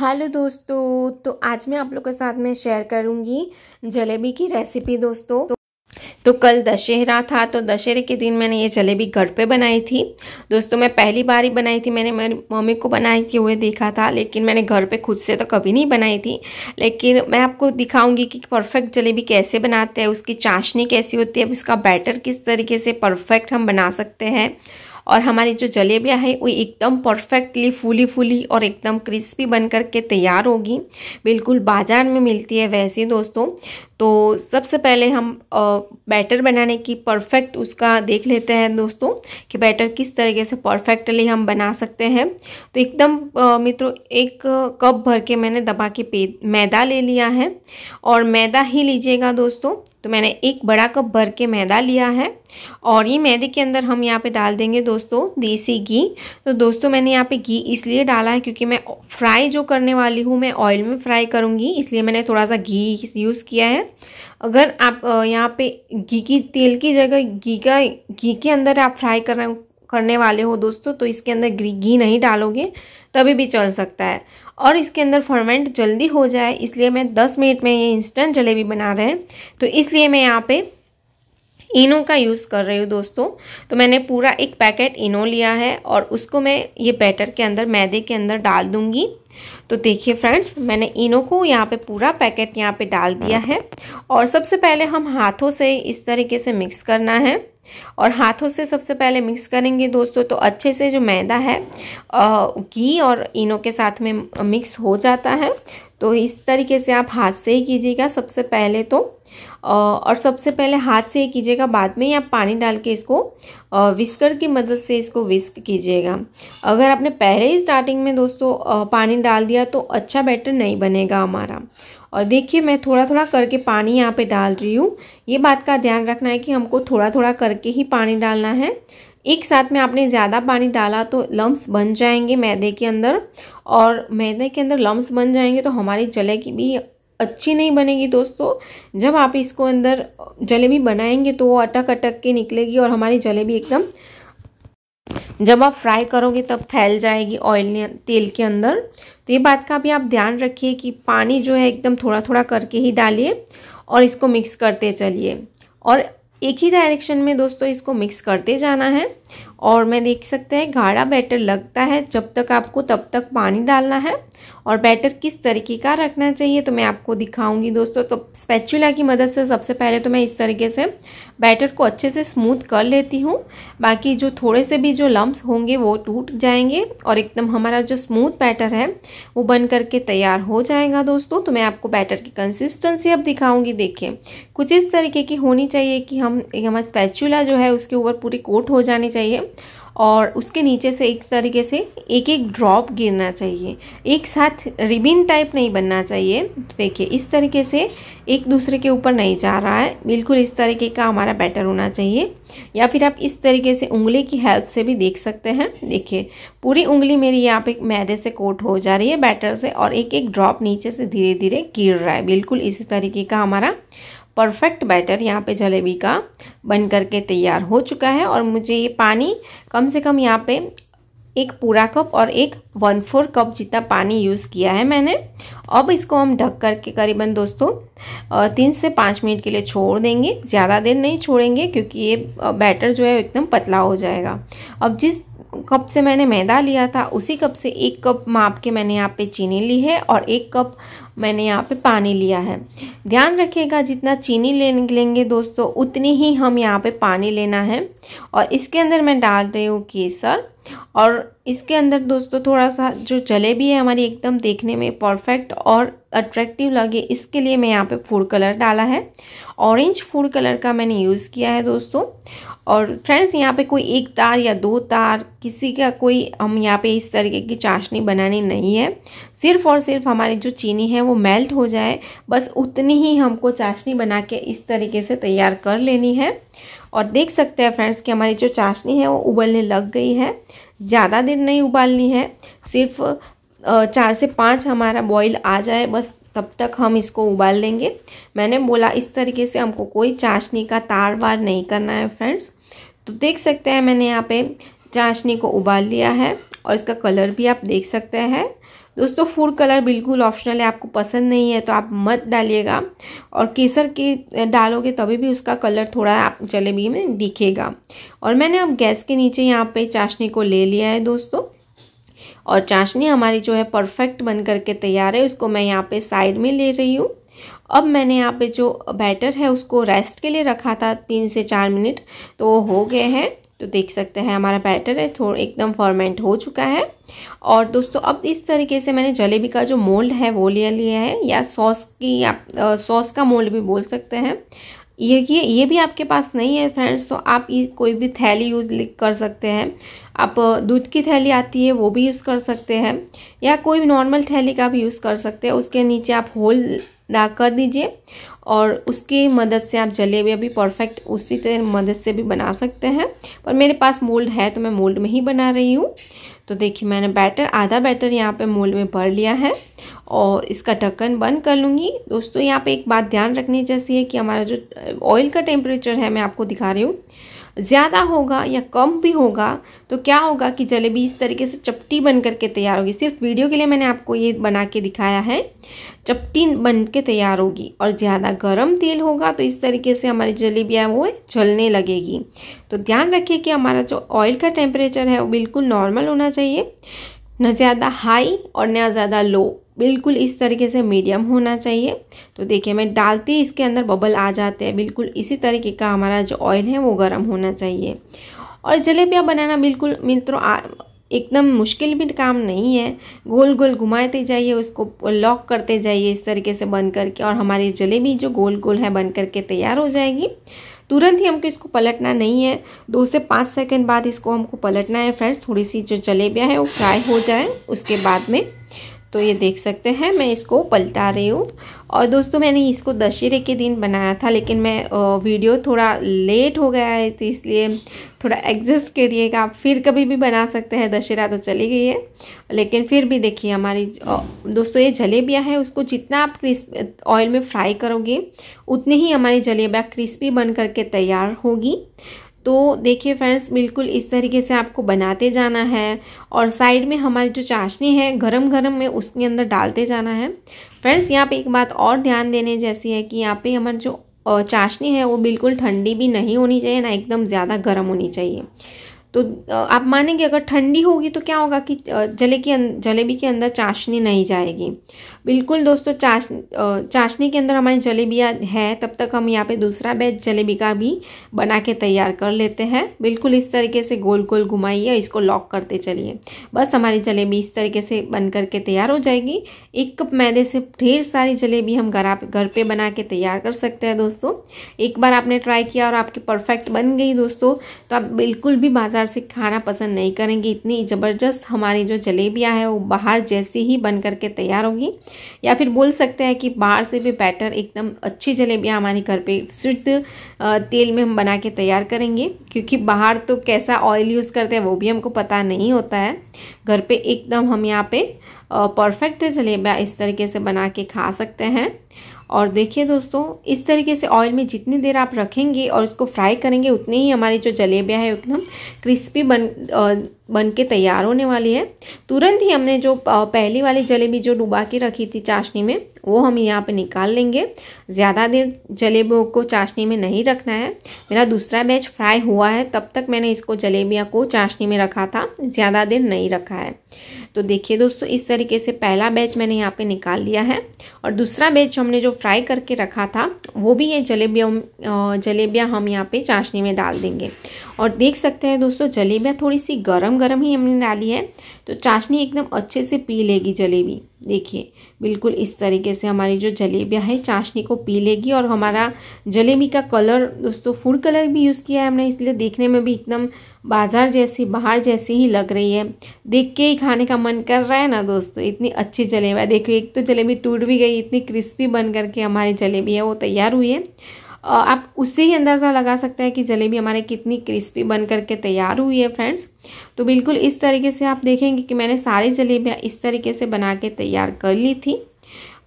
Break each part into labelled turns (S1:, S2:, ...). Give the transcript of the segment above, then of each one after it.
S1: hello दोस्तों तो आज मैं आप लोग के साथ में शेयर करूंगी जलेबी की रेसिपी दोस्तों तो, तो कल दशहरा था तो दशहरे के दिन मैंने ये जलेबी घर पे बनाई थी दोस्तों मैं पहली बार ही बनाई थी मैंने मेरी मम्मी को बनाते हुए देखा था लेकिन मैंने घर पे खुद से तो कभी नहीं बनाई थी लेकिन मैं आपको दिखाऊँगी कि परफेक्ट जलेबी कैसे बनाते हैं उसकी चाशनी कैसी होती है उसका बैटर किस तरीके से परफेक्ट हम बना सकते हैं और हमारी जो जलेबियाँ हैं वो एकदम परफेक्टली फूली फूली और एकदम क्रिस्पी बन कर के तैयार होगी बिल्कुल बाज़ार में मिलती है वैसी दोस्तों तो सबसे पहले हम बैटर बनाने की परफेक्ट उसका देख लेते हैं दोस्तों कि बैटर किस तरीके से परफेक्टली हम बना सकते हैं तो एकदम मित्रों एक कप भर के मैंने दबा के मैदा ले लिया है और मैदा ही लीजिएगा दोस्तों तो मैंने एक बड़ा कप भर के मैदा लिया है और ये मैदे के अंदर हम यहाँ पे डाल देंगे दोस्तों देसी घी तो दोस्तों मैंने यहाँ पे घी इसलिए डाला है क्योंकि मैं फ्राई जो करने वाली हूँ मैं ऑयल में फ्राई करूँगी इसलिए मैंने थोड़ा सा घी यूज़ किया है अगर आप यहाँ पे घी की तेल की जगह घी का घी के अंदर आप फ्राई कर रहे करने वाले हो दोस्तों तो इसके अंदर घी नहीं डालोगे तभी भी चल सकता है और इसके अंदर फर्मेंट जल्दी हो जाए इसलिए मैं दस मिनट में ये इंस्टेंट जलेबी बना रहे हैं तो इसलिए मैं यहाँ पे इनो का यूज़ कर रही हूँ दोस्तों तो मैंने पूरा एक पैकेट इनो लिया है और उसको मैं ये बैटर के अंदर मैदे के अंदर डाल दूँगी तो देखिए फ्रेंड्स मैंने इनो को यहाँ पे पूरा पैकेट यहाँ पे डाल दिया है और सबसे पहले हम हाथों से इस तरीके से मिक्स करना है और हाथों से सबसे पहले मिक्स करेंगे दोस्तों तो अच्छे से जो मैदा है घी और इनो के साथ में मिक्स हो जाता है तो इस तरीके से आप हाथ से ही कीजिएगा सबसे पहले तो और सबसे पहले हाथ से ही कीजिएगा बाद में ही आप पानी डाल के इसको विस्कर की मदद से इसको विस्क कीजिएगा अगर आपने पहले ही स्टार्टिंग में दोस्तों पानी डाल दिया तो अच्छा बैटर नहीं बनेगा हमारा और देखिए मैं थोड़ा थोड़ा करके पानी यहाँ पे डाल रही हूँ ये बात का ध्यान रखना है कि हमको थोड़ा थोड़ा करके ही पानी डालना है एक साथ में आपने ज़्यादा पानी डाला तो लम्ब्स बन जाएंगे मैदे के अंदर और मैदे के अंदर लम्ब्स बन जाएंगे तो हमारी जले की भी अच्छी नहीं बनेगी दोस्तों जब आप इसको अंदर जलेबी बनाएंगे तो वो अटक अटक के निकलेगी और हमारी जलेबी एकदम जब आप फ्राई करोगे तब फैल जाएगी ऑयल तेल के अंदर तो ये बात का भी आप ध्यान रखिए कि पानी जो है एकदम थोड़ा थोड़ा करके ही डालिए और इसको मिक्स करते चलिए और एक ही डायरेक्शन में दोस्तों इसको मिक्स करते जाना है और मैं देख सकते हैं गाढ़ा बैटर लगता है जब तक आपको तब तक पानी डालना है और बैटर किस तरीके का रखना चाहिए तो मैं आपको दिखाऊंगी दोस्तों तो स्पैचुला की मदद से सबसे पहले तो मैं इस तरीके से बैटर को अच्छे से स्मूथ कर लेती हूँ बाकी जो थोड़े से भी जो लम्ब्स होंगे वो टूट जाएंगे और एकदम हमारा जो स्मूथ बैटर है वो बन करके तैयार हो जाएगा दोस्तों तो मैं आपको बैटर की कंसिस्टेंसी अब दिखाऊँगी देखिए कुछ इस तरीके की होनी चाहिए कि हम हमारा स्पैचुला जो है उसके ऊपर पूरी कोट हो जानी चाहिए और उसके नीचे से एक तरीके से एक एक ड्रॉप गिरना चाहिए एक साथ रिबिन टाइप नहीं बनना चाहिए तो देखिए इस तरीके से एक दूसरे के ऊपर नहीं जा रहा है बिल्कुल इस तरीके का हमारा बैटर होना चाहिए या फिर आप इस तरीके से उंगली की हेल्प से भी देख सकते हैं देखिए पूरी उंगली मेरी यहाँ पे मैदे से कोट हो जा रही है बैटर से और एक एक ड्रॉप नीचे से धीरे धीरे गिर रहा है बिल्कुल इसी तरीके का हमारा परफेक्ट बैटर यहाँ पे जलेबी का बन करके तैयार हो चुका है और मुझे ये पानी कम से कम यहाँ पे एक पूरा कप और एक वन फोर कप जितना पानी यूज़ किया है मैंने अब इसको हम ढक करके करीबन दोस्तों तीन से पाँच मिनट के लिए छोड़ देंगे ज़्यादा देर नहीं छोड़ेंगे क्योंकि ये बैटर जो है एकदम पतला हो जाएगा अब जिस कप से मैंने मैदा लिया था उसी कप से एक कप माप के मैंने यहाँ पे चीनी ली है और एक कप मैंने यहाँ पे पानी लिया है ध्यान रखिएगा जितना चीनी ले लेंगे दोस्तों उतनी ही हम यहाँ पे पानी लेना है और इसके अंदर मैं डाल रही हूँ केसर और इसके अंदर दोस्तों थोड़ा सा जो जलेबी है हमारी एकदम देखने में परफेक्ट और अट्रैक्टिव लगे इसके लिए मैं यहाँ पे फूड कलर डाला है ऑरेंज फूड कलर का मैंने यूज़ किया है दोस्तों और फ्रेंड्स यहाँ पे कोई एक तार या दो तार किसी का कोई हम यहाँ पे इस तरीके की चाशनी बनानी नहीं है सिर्फ और सिर्फ हमारी जो चीनी है वो मेल्ट हो जाए बस उतनी ही हमको चाशनी बना के इस तरीके से तैयार कर लेनी है और देख सकते हैं फ्रेंड्स कि हमारी जो चाशनी है वो उबलने लग गई है ज़्यादा देर नहीं उबालनी है सिर्फ चार से पाँच हमारा बॉईल आ जाए बस तब तक हम इसको उबाल लेंगे मैंने बोला इस तरीके से हमको कोई चाशनी का तार वार नहीं करना है फ्रेंड्स तो देख सकते हैं मैंने यहाँ पे चाशनी को उबाल लिया है और इसका कलर भी आप देख सकते हैं दोस्तों फूड कलर बिल्कुल ऑप्शनल है आपको पसंद नहीं है तो आप मत डालिएगा और केसर के डालोगे तभी भी उसका कलर थोड़ा आप जलेबी में दिखेगा और मैंने अब गैस के नीचे यहाँ पे चाशनी को ले लिया है दोस्तों और चाशनी हमारी जो है परफेक्ट बन करके तैयार है उसको मैं यहाँ पे साइड में ले रही हूँ अब मैंने यहाँ पे जो बैटर है उसको रेस्ट के लिए रखा था तीन से चार मिनट तो वो हो गए हैं तो देख सकते हैं हमारा बैटर है थोड़ा एकदम फॉर्मेंट हो चुका है और दोस्तों अब इस तरीके से मैंने जलेबी का जो मोल्ड है वो ले लिया है या सॉस की आप सॉस का मोल्ड भी बोल सकते हैं ये ये ये भी आपके पास नहीं है फ्रेंड्स तो आप ये कोई भी थैली यूज़ कर सकते हैं आप दूध की थैली आती है वो भी यूज़ कर सकते हैं या कोई नॉर्मल थैली का भी यूज़ कर सकते हैं उसके नीचे आप होल डाक कर दीजिए और उसकी मदद से आप हुए भी परफेक्ट उसी तरह मदद से भी बना सकते हैं पर मेरे पास मोल्ड है तो मैं मोल्ड में ही बना रही हूँ तो देखिए मैंने बैटर आधा बैटर यहाँ पे मोल्ड में भर लिया है और इसका ढक्कन बंद कर लूँगी दोस्तों यहाँ पे एक बात ध्यान रखनी जैसी है कि हमारा जो ऑयल का टेम्परेचर है मैं आपको दिखा रही हूँ ज़्यादा होगा या कम भी होगा तो क्या होगा कि जलेबी इस तरीके से चपटी बन करके तैयार होगी सिर्फ वीडियो के लिए मैंने आपको ये बना के दिखाया है चपटी बन के तैयार होगी और ज़्यादा गर्म तेल होगा तो इस तरीके से हमारी जलेबियाँ वो जलने लगेगी तो ध्यान रखिए कि हमारा जो ऑयल का टेम्परेचर है वो बिल्कुल नॉर्मल होना चाहिए न ज़्यादा हाई और न ज़्यादा लो बिल्कुल इस तरीके से मीडियम होना चाहिए तो देखिए मैं डालते ही इसके अंदर बबल आ जाते हैं बिल्कुल इसी तरीके का हमारा जो ऑयल है वो गर्म होना चाहिए और जलेबियाँ बनाना बिल्कुल मित्रों एकदम मुश्किल भी काम नहीं है गोल गोल घुमाते जाइए उसको लॉक करते जाइए इस तरीके से बन करके और हमारी जलेबी जो गोल गोल है बन करके तैयार हो जाएगी तुरंत ही हमको इसको पलटना नहीं है दो से पाँच सेकेंड बाद इसको हमको पलटना है फ्रेंड्स थोड़ी सी जो जलेबियाँ हैं वो फ्राई हो जाए उसके बाद में तो ये देख सकते हैं मैं इसको पलटा रही हूँ और दोस्तों मैंने इसको दशहरे के दिन बनाया था लेकिन मैं वीडियो थोड़ा लेट हो गया है तो इसलिए थोड़ा एडजस्ट करिएगा आप फिर कभी भी बना सकते हैं दशहरा तो चली गई है लेकिन फिर भी देखिए हमारी दोस्तों ये जलेबियाँ हैं उसको जितना आप क्रिस्प ऑयल में फ्राई करोगे उतनी ही हमारी जलेबियाँ क्रिस्पी बन करके तैयार होगी तो देखिए फ्रेंड्स बिल्कुल इस तरीके से आपको बनाते जाना है और साइड में हमारी जो चाशनी है गरम गरम में उसके अंदर डालते जाना है फ्रेंड्स यहाँ पे एक बात और ध्यान देने जैसी है कि यहाँ पे हमारी जो चाशनी है वो बिल्कुल ठंडी भी नहीं होनी चाहिए ना एकदम ज़्यादा गर्म होनी चाहिए तो आप मानेंगे अगर ठंडी होगी तो क्या होगा कि जले की अं-, जलेबी के अंदर चाशनी नहीं जाएगी बिल्कुल दोस्तों चाश चाशनी के अंदर हमारी जलेबियाँ है तब तक हम यहाँ पे दूसरा बैच जलेबी का भी बना के तैयार कर लेते हैं बिल्कुल इस तरीके से गोल गोल घुमाइए इसको लॉक करते चलिए बस हमारी जलेबी इस तरीके से बन करके तैयार हो जाएगी एक कप मैदे से ढेर सारी जलेबी हम घर घर पर बना के तैयार कर सकते हैं दोस्तों एक बार आपने ट्राई किया और आपकी परफेक्ट बन गई दोस्तों तो आप बिल्कुल भी बाजार घर से खाना पसंद नहीं करेंगी इतनी ज़बरदस्त हमारी जो जलेबियाँ हैं वो बाहर जैसी ही बन करके तैयार होगी या फिर बोल सकते हैं कि बाहर से भी बेटर एकदम अच्छी जलेबियाँ हमारे घर पे शुद्ध तेल में हम बना के तैयार करेंगे क्योंकि बाहर तो कैसा ऑयल यूज़ करते हैं वो भी हमको पता नहीं होता है घर पर एकदम हम यहाँ पर परफेक्ट जलेबियाँ इस तरीके से बना के खा सकते हैं और देखिए दोस्तों इस तरीके से ऑयल में जितनी देर आप रखेंगे और इसको फ्राई करेंगे उतनी ही हमारी जो जलेबियाँ हैं एकदम क्रिस्पी बन बन के तैयार होने वाली है तुरंत ही हमने जो पहली वाली जलेबी जो डुबा के रखी थी चाशनी में वो हम यहाँ पे निकाल लेंगे ज़्यादा देर जलेबियों को चाशनी में नहीं रखना है मेरा दूसरा बैच फ्राई हुआ है तब तक मैंने इसको जलेबियाँ को चाशनी में रखा था ज़्यादा देर नहीं रखा है तो देखिए दोस्तों इस तरीके से पहला बैच मैंने यहाँ पे निकाल लिया है और दूसरा बैच हमने जो फ्राई करके रखा था वो भी ये जलेबिया जलेबियाँ हम यहाँ पे चाशनी में डाल देंगे और देख सकते हैं दोस्तों जलेबियाँ थोड़ी सी गरम गरम ही हमने डाली है तो चाशनी एकदम अच्छे से पी लेगी जलेबी देखिए बिल्कुल इस तरीके से हमारी जो जलेबियाँ है चाशनी को पी लेगी और हमारा जलेबी का कलर दोस्तों फूड कलर भी यूज़ किया है हमने इसलिए देखने में भी एकदम बाजार जैसी बाहर जैसी ही लग रही है देख के ही खाने का मन कर रहा है ना दोस्तों इतनी अच्छी जलेबियाँ देखो एक तो जलेबी टूट भी गई इतनी क्रिस्पी बन करके हमारी जलेबी है वो तैयार हुई है आप उससे ही अंदाज़ा लगा सकते हैं कि जलेबी हमारे कितनी क्रिस्पी बन करके तैयार हुई है फ्रेंड्स तो बिल्कुल इस तरीके से आप देखेंगे कि मैंने सारी जलेबियाँ इस तरीके से बना के तैयार कर ली थी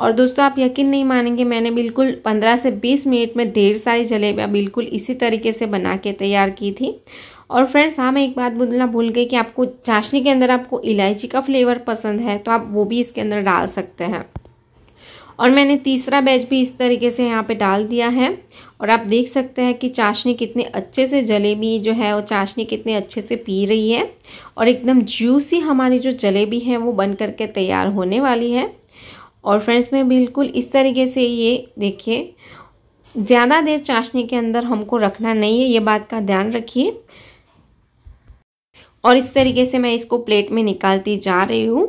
S1: और दोस्तों आप यकीन नहीं मानेंगे मैंने बिल्कुल 15 से 20 मिनट में ढेर सारी जलेबियाँ बिल्कुल इसी तरीके से बना के तैयार की थी और फ्रेंड्स हाँ मैं एक बात बोलना भूल गई कि आपको चाशनी के अंदर आपको इलायची का फ्लेवर पसंद है तो आप वो भी इसके अंदर डाल सकते हैं और मैंने तीसरा बैच भी इस तरीके से यहाँ पे डाल दिया है और आप देख सकते हैं कि चाशनी कितने अच्छे से जलेबी जो है वो चाशनी कितने अच्छे से पी रही है और एकदम जूसी हमारी जो जलेबी है वो बन करके तैयार होने वाली है और फ्रेंड्स मैं बिल्कुल इस तरीके से ये देखिए ज़्यादा देर चाशनी के अंदर हमको रखना नहीं है ये बात का ध्यान रखिए और इस तरीके से मैं इसको प्लेट में निकालती जा रही हूँ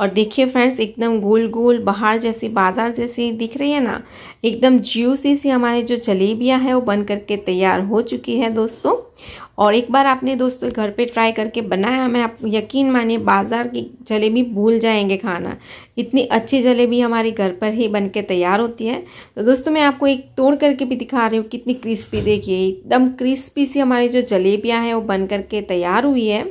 S1: और देखिए फ्रेंड्स एकदम गोल गोल बाहर जैसी बाजार जैसी दिख रही है ना एकदम जूसी सी हमारी जो जलेबियाँ हैं वो बन करके तैयार हो चुकी है दोस्तों और एक बार आपने दोस्तों घर पे ट्राई करके बनाया मैं आप यकीन मानिए बाज़ार की जलेबी भूल जाएंगे खाना इतनी अच्छी जलेबी हमारे घर पर ही बन के तैयार होती है तो दोस्तों मैं आपको एक तोड़ करके भी दिखा रही हूँ कितनी क्रिस्पी देखिए एकदम क्रिस्पी सी हमारी जो जलेबियाँ हैं वो बन करके तैयार हुई है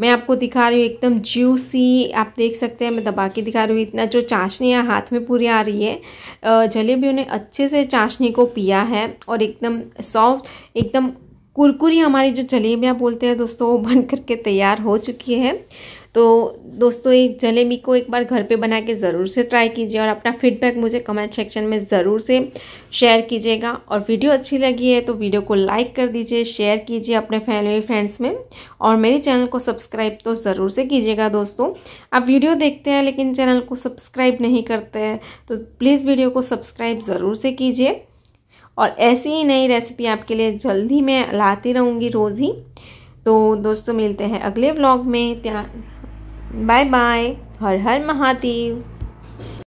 S1: मैं आपको दिखा रही हूँ एकदम जूसी आप देख सकते हैं मैं दबा के दिखा रही हूँ इतना जो चाशनियाँ हाथ में पूरी आ रही है जलेबियों ने अच्छे से चाशनी को पिया है और एकदम सॉफ्ट एकदम कुरकुरी हमारी जो जलेबियाँ बोलते हैं दोस्तों वो बन करके तैयार हो चुकी है तो दोस्तों ये जलेबी को एक बार घर पे बना के ज़रूर से ट्राई कीजिए और अपना फीडबैक मुझे कमेंट सेक्शन में ज़रूर से शेयर कीजिएगा और वीडियो अच्छी लगी है तो वीडियो को लाइक कर दीजिए शेयर कीजिए अपने फैमिली फ्रेंड्स में और मेरे चैनल को सब्सक्राइब तो ज़रूर से कीजिएगा दोस्तों आप वीडियो देखते हैं लेकिन चैनल को सब्सक्राइब नहीं करते हैं तो प्लीज़ वीडियो को सब्सक्राइब ज़रूर से कीजिए और ऐसी ही नई रेसिपी आपके लिए जल्द ही मैं लाती रहूँगी रोज़ ही तो दोस्तों मिलते हैं अगले व्लॉग में बाय बाय हर हर महादेव